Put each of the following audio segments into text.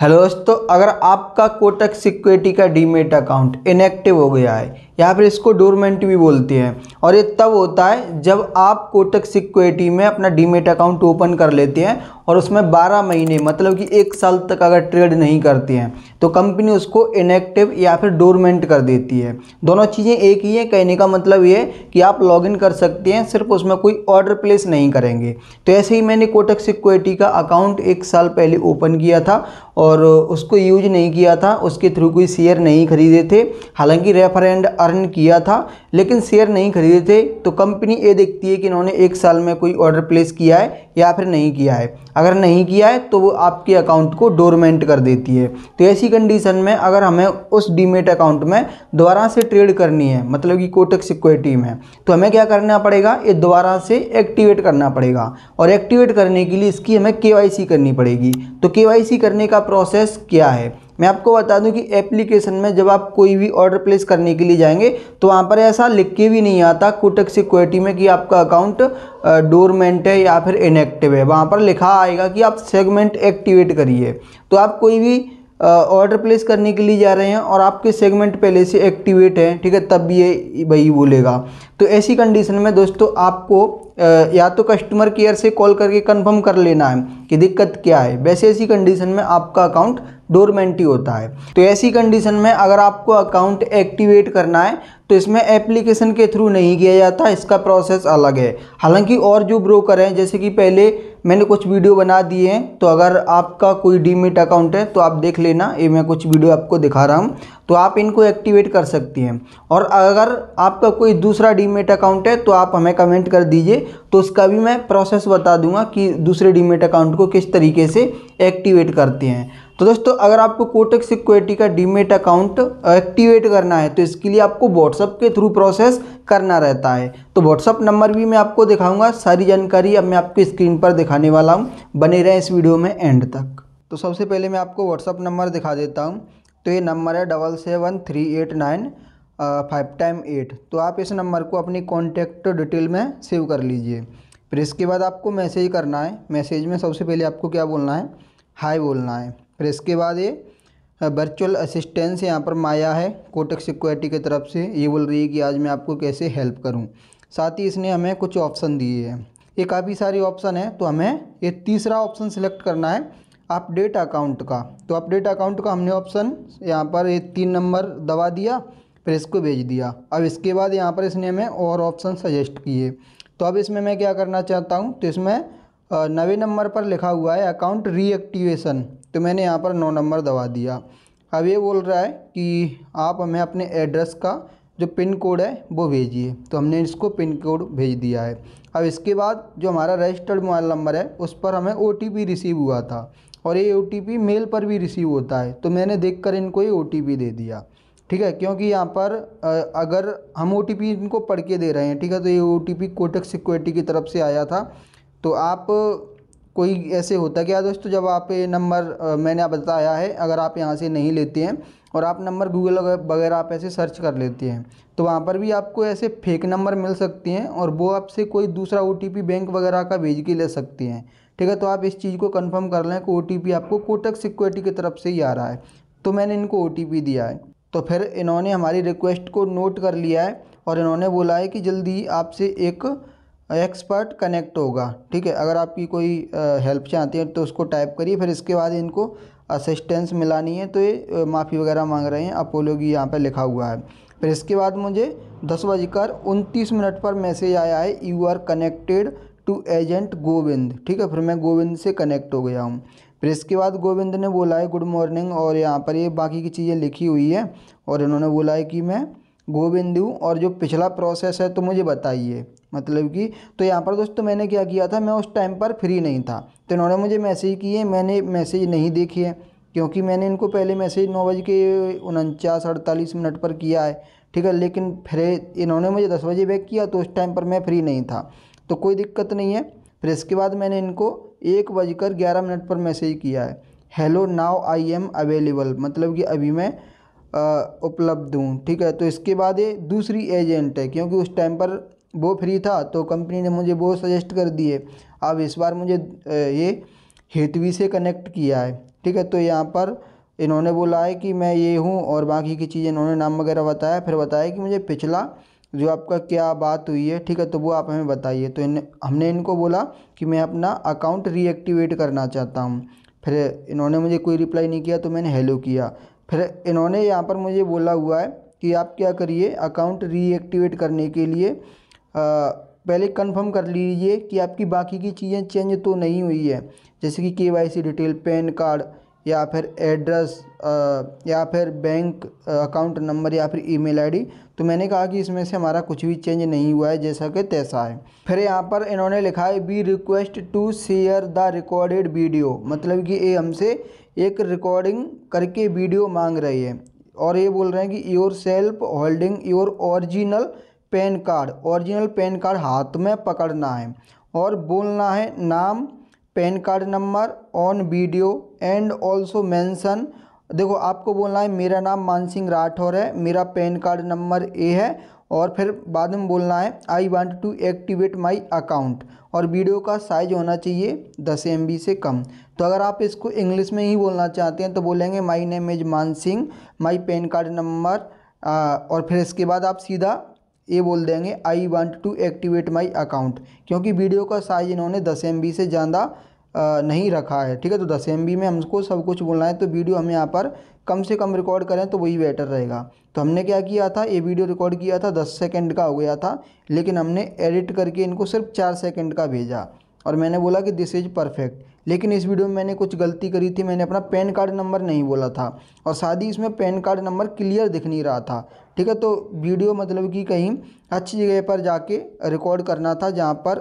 hello दोस्तों अगर आपका कोटक सिक्योरिटी का डीमेट अकाउंट इनएक्टिव हो गया है या फिर इसको डोरमेंट भी बोलती है और ये तब होता है जब आप कोटक सिक्योरिटी में अपना डीमेट अकाउंट ओपन कर लेते हैं और उसमें 12 महीने मतलब कि एक साल तक अगर ट्रेड नहीं करती हैं तो कंपनी उसको इनएक्टिव या फिर डोरमेंट कर देती है दोनों चीज़ें एक ही हैं कहने का मतलब ये कि आप लॉगिन कर सकते हैं सिर्फ उसमें कोई ऑर्डर प्लेस नहीं करेंगे तो ऐसे ही मैंने कोटक सिक्योरिटी का अकाउंट एक साल पहले ओपन किया था और उसको यूज नहीं किया था उसके थ्रू कोई शेयर नहीं खरीदे थे हालांकि रेफर एंड धारण किया था लेकिन शेयर नहीं खरीदे थे तो कंपनी ये देखती है कि इन्होंने एक साल में कोई ऑर्डर प्लेस किया है या फिर नहीं किया है अगर नहीं किया है तो वो आपके अकाउंट को डोरमेंट कर देती है तो ऐसी कंडीशन में अगर हमें उस डीमेट अकाउंट में दोबारा से ट्रेड करनी है मतलब कि कोटक सिक्योरिटी में तो हमें क्या करना पड़ेगा ये दोबारा से एक्टिवेट करना पड़ेगा और एक्टिवेट करने के लिए इसकी हमें के करनी पड़ेगी तो के करने का प्रोसेस क्या है मैं आपको बता दूं कि एप्लीकेशन में जब आप कोई भी ऑर्डर प्लेस करने के लिए जाएंगे तो वहाँ पर ऐसा लिख के भी नहीं आता कोटक सिक्योरिटी में कि आपका अकाउंट डोरमेंट है या फिर इनएक्टिव है वहाँ पर लिखा आएगा कि आप सेगमेंट एक्टिवेट करिए तो आप कोई भी ऑर्डर प्लेस करने के लिए जा रहे हैं और आपके सेगमेंट पहले से एक्टिवेट है ठीक है तब ये वही बोलेगा तो ऐसी कंडीशन में दोस्तों आपको या तो कस्टमर केयर से कॉल करके कंफर्म कर लेना है कि दिक्कत क्या है वैसे ऐसी कंडीशन में आपका अकाउंट डोरमेंटी होता है तो ऐसी कंडीशन में अगर आपको अकाउंट एक्टिवेट करना है तो इसमें एप्लीकेशन के थ्रू नहीं किया जाता इसका प्रोसेस अलग है हालांकि और जो ब्रोकर हैं जैसे कि पहले मैंने कुछ वीडियो बना दिए हैं तो अगर आपका कोई डीमेट अकाउंट है तो आप देख लेना ये मैं कुछ वीडियो आपको दिखा रहा हूँ तो आप इनको एक्टिवेट कर सकती हैं और अगर आपका कोई दूसरा डीमेट अकाउंट है तो आप हमें कमेंट कर दीजिए तो उसका भी मैं प्रोसेस बता दूंगा कि दूसरे डीमेट अकाउंट को किस तरीके से एक्टिवेट करते हैं तो दोस्तों अगर आपको कोटक सिक्योरिटी का डीमेट अकाउंट एक्टिवेट करना है तो इसके लिए आपको व्हाट्सअप के थ्रू प्रोसेस करना रहता है तो व्हाट्सअप नंबर भी मैं आपको दिखाऊंगा सारी जानकारी अब मैं आपको स्क्रीन पर दिखाने वाला हूँ बने रहें इस वीडियो में एंड तक तो सबसे पहले मैं आपको व्हाट्सअप नंबर दिखा देता हूँ तो ये नंबर है double seven three eight nine five time eight तो आप इस नंबर को अपनी कॉन्टैक्ट डिटेल में सेव कर लीजिए फिर इसके बाद आपको मैसेज करना है मैसेज में सबसे पहले आपको क्या बोलना है हाय बोलना है फिर इसके बाद ये वर्चुअल असिस्टेंस यहाँ पर माया है कोटक सिक्योरिटी की तरफ से ये बोल रही है कि आज मैं आपको कैसे हेल्प करूँ साथ ही इसने हमें कुछ ऑप्शन दिए हैं ये काफ़ी सारी ऑप्शन है तो हमें ये तीसरा ऑप्शन सिलेक्ट करना है अपडेट अकाउंट का तो अपडेट अकाउंट का हमने ऑप्शन यहाँ पर ये तीन नंबर दबा दिया फिर इसको भेज दिया अब इसके बाद यहाँ पर इसने हमें और ऑप्शन सजेस्ट किए तो अब इसमें मैं क्या करना चाहता हूँ तो इसमें नवे नंबर पर लिखा हुआ है अकाउंट रीएक्टिवेशन तो मैंने यहाँ पर नौ नंबर दबा दिया अब ये बोल रहा है कि आप हमें अपने एड्रेस का जो पिन कोड है वो भेजिए तो हमने इसको पिन कोड भेज दिया है अब इसके बाद जो हमारा रजिस्टर्ड मोबाइल नंबर है उस पर हमें ओ रिसीव हुआ था और ये ओ मेल पर भी रिसीव होता है तो मैंने देख कर इनको ये ओ दे दिया ठीक है क्योंकि यहाँ पर अगर हम ओ इनको पढ़ के दे रहे हैं ठीक है तो ये ओ टी कोटक सिक्योरिटी की तरफ से आया था तो आप कोई ऐसे होता क्या दोस्तों जब आप नंबर मैंने बताया है अगर आप यहाँ से नहीं लेते हैं और आप नंबर गूगल वगैरह आप ऐसे सर्च कर लेते हैं तो वहाँ पर भी आपको ऐसे फेक नंबर मिल सकते हैं और वो आपसे कोई दूसरा ओ बैंक वगैरह का भेज के ले सकते हैं ठीक है तो आप इस चीज़ को कन्फर्म कर लें कि ओ आपको कोटक सिक्योरिटी की तरफ से ही आ रहा है तो मैंने इनको ओ दिया है तो फिर इन्होंने हमारी रिक्वेस्ट को नोट कर लिया है और इन्होंने बोला है कि जल्दी आपसे एक एक्सपर्ट कनेक्ट होगा ठीक है अगर आपकी कोई हेल्प चाहती है तो उसको टाइप करिए फिर इसके बाद इनको असिस्टेंस मिलानी है तो ये माफ़ी वगैरह मांग रहे हैं अपोलो की यहाँ पर लिखा हुआ है फिर इसके बाद मुझे दस बजकर उनतीस मिनट पर मैसेज आया है you are connected to agent Govind ठीक है फिर मैं गोविंद से कनेक्ट हो गया हूँ फिर इसके बाद गोविंद ने बोला है गुड मॉर्निंग और यहाँ पर ये बाकी की चीज़ें लिखी हुई है और इन्होंने बोला है कि मैं गोविंद हूँ और जो पिछला प्रोसेस है तो मुझे बताइए मतलब कि तो यहाँ पर दोस्तों मैंने क्या किया था मैं उस टाइम पर फ्री नहीं था तो इन्होंने मुझे मैसेज किए मैंने मैसेज नहीं देखे है क्योंकि मैंने इनको पहले मैसेज नौ बज के उनचास अड़तालीस मिनट पर किया है ठीक है लेकिन फिर इन्होंने मुझे दस बजे बैक किया तो उस टाइम पर मैं फ्री नहीं था तो कोई दिक्कत नहीं है फिर इसके बाद मैंने इनको एक बजकर ग्यारह मिनट पर मैसेज किया है hello now I am available मतलब कि अभी मैं उपलब्ध हूँ ठीक है तो इसके बाद ये दूसरी एजेंट है क्योंकि उस टाइम पर वो फ्री था तो कंपनी ने मुझे वो सजेस्ट कर दिए अब इस बार मुझे ये हेतवी से कनेक्ट किया है ठीक है तो यहाँ पर इन्होंने बोला है कि मैं ये हूँ और बाकी की चीज़ें इन्होंने नाम वगैरह बताया फिर बताया कि मुझे पिछला जो आपका क्या बात हुई है ठीक है तो वो आप हमें बताइए तो इन हमने इनको बोला कि मैं अपना अकाउंट रीएक्टिवेट करना चाहता हूँ फिर इन्होंने मुझे कोई रिप्लाई नहीं किया तो मैंने हेलो किया फिर इन्होंने यहाँ पर मुझे बोला हुआ है कि आप क्या करिए अकाउंट रीएक्टिवेट करने के लिए पहले कंफर्म कर लीजिए कि आपकी बाकी की चीज़ें चेंज तो नहीं हुई है जैसे कि केवाईसी डिटेल पैन कार्ड या फिर एड्रेस या फिर बैंक अकाउंट नंबर या फिर ईमेल आईडी तो मैंने कहा कि इसमें से हमारा कुछ भी चेंज नहीं हुआ है जैसा कि तैसा है फिर यहाँ पर इन्होंने लिखा है be request to share the recorded video मतलब कि ये हमसे एक रिकॉर्डिंग करके वीडियो मांग रही है और ये बोल रहे हैं कि yourself holding your original PAN card original PAN card हाथ में पकड़ना है और बोलना है नाम PAN card number on video and also mention देखो आपको बोलना है मेरा नाम मानसिंह राठौर है मेरा पैन कार्ड नंबर ए है और फिर बाद में बोलना है I want to activate my account और वीडियो का साइज होना चाहिए दस एम से कम तो अगर आप इसको इंग्लिश में ही बोलना चाहते हैं तो बोलेंगे my name is Mansingh my PAN card number और फिर इसके बाद आप सीधा ये बोल देंगे I want to activate my account क्योंकि वीडियो का साइज इन्होंने दस एम से ज़्यादा नहीं रखा है ठीक है तो दस एम में हमको सब कुछ बोलना है तो वीडियो हम यहाँ पर कम से कम रिकॉर्ड करें तो वही बेटर रहेगा तो हमने क्या किया था ये वीडियो रिकॉर्ड किया था दस सेकेंड का हो गया था लेकिन हमने एडिट करके इनको सिर्फ चार सेकेंड का भेजा और मैंने बोला कि दिस इज़ परफेक्ट लेकिन इस वीडियो में मैंने कुछ गलती करी थी मैंने अपना पैन कार्ड नंबर नहीं बोला था और साथ ही इसमें पैन कार्ड नंबर क्लियर दिख नहीं रहा था ठीक है तो वीडियो मतलब कि कहीं अच्छी जगह पर जाके रिकॉर्ड करना था जहाँ पर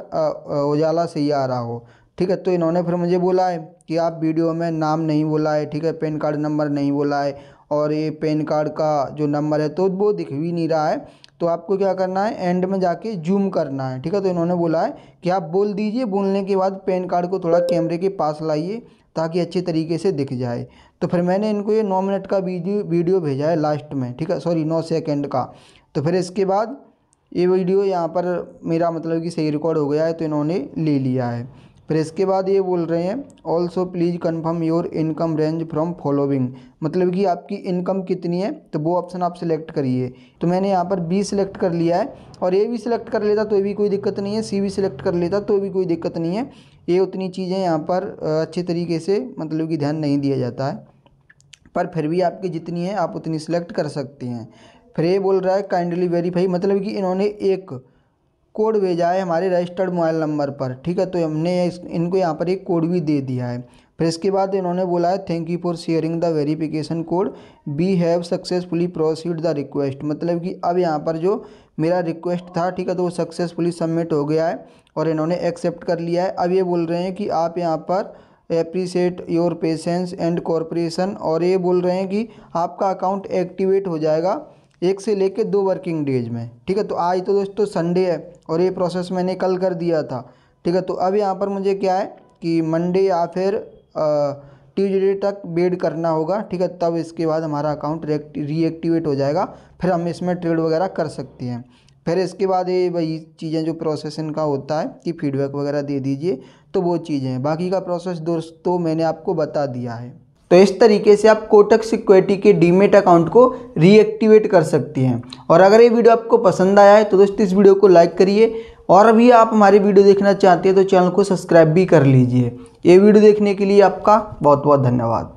उजाला सही आ रहा हो ठीक है तो इन्होंने फिर मुझे बोला है कि आप वीडियो में नाम नहीं बोला है ठीक है पैन कार्ड नंबर नहीं बोला है और ये पैन कार्ड का जो नंबर है तो वो दिख भी नहीं रहा है तो आपको क्या करना है एंड में जाके जूम करना है ठीक है तो इन्होंने बोला है कि आप बोल दीजिए बोलने के बाद पैन कार्ड को थोड़ा कैमरे के पास लाइए ताकि अच्छे तरीके से दिख जाए तो फिर मैंने इनको ये नौ मिनट का वीडियो वीडियो भेजा है लास्ट में ठीक है सॉरी नौ सेकेंड का तो फिर इसके बाद ये वीडियो यहाँ पर मेरा मतलब कि सही रिकॉर्ड हो गया है तो इन्होंने ले लिया है फिर इसके बाद ये बोल रहे हैं also please confirm your income range from following मतलब कि आपकी इनकम कितनी है तो वो ऑप्शन आप सिलेक्ट करिए तो मैंने यहाँ पर बी सिलेक्ट कर लिया है और ए भी सिलेक्ट कर लेता तो भी कोई दिक्कत नहीं है सी भी सिलेक्ट कर लेता तो भी कोई दिक्कत नहीं है ये उतनी चीज़ें यहाँ पर अच्छे तरीके से मतलब कि ध्यान नहीं दिया जाता है पर फिर भी आपकी जितनी है आप उतनी सिलेक्ट कर सकते हैं फिर ये बोल रहा है काइंडली वेरीफाई मतलब कि इन्होंने एक कोड भेजा है हमारे रजिस्टर्ड मोबाइल नंबर पर ठीक है तो हमने इनको यहाँ पर एक कोड भी दे दिया है फिर इसके बाद इन्होंने बोला है thank you for sharing the verification code we have successfully proceed the request मतलब कि अब यहाँ पर जो मेरा रिक्वेस्ट था ठीक है तो वो सक्सेसफुली सबमिट हो गया है और इन्होंने एक्सेप्ट कर लिया है अब ये बोल रहे हैं कि आप यहाँ पर appreciate your patience and corporation और ये बोल रहे हैं कि आपका अकाउंट एक्टिवेट हो जाएगा एक से लेके दो वर्किंग डेज में ठीक है तो आज तो दोस्तों संडे है और ये प्रोसेस मैंने कल कर दिया था ठीक है तो अब यहाँ पर मुझे क्या है कि मंडे या फिर ट्यूजडे तक वेड करना होगा ठीक है तब इसके बाद हमारा अकाउंट रीएक्टिवेट हो जाएगा फिर हम इसमें ट्रेड वगैरह कर सकते हैं फिर इसके बाद ये वही चीज़ें जो प्रोसेस इनका होता है कि फीडबैक वगैरह दे दीजिए तो वो चीज़ें बाकी का प्रोसेस दोस्तों मैंने आपको बता दिया है तो इस तरीके से आप कोटक सिक्योरिटी के डीमेट अकाउंट को रीएक्टिवेट कर सकती हैं और अगर ये वीडियो आपको पसंद आया है तो दोस्तों इस वीडियो को लाइक करिए और अभी आप हमारी वीडियो देखना चाहते हैं तो चैनल को सब्सक्राइब भी कर लीजिए ये वीडियो देखने के लिए आपका बहुत बहुत धन्यवाद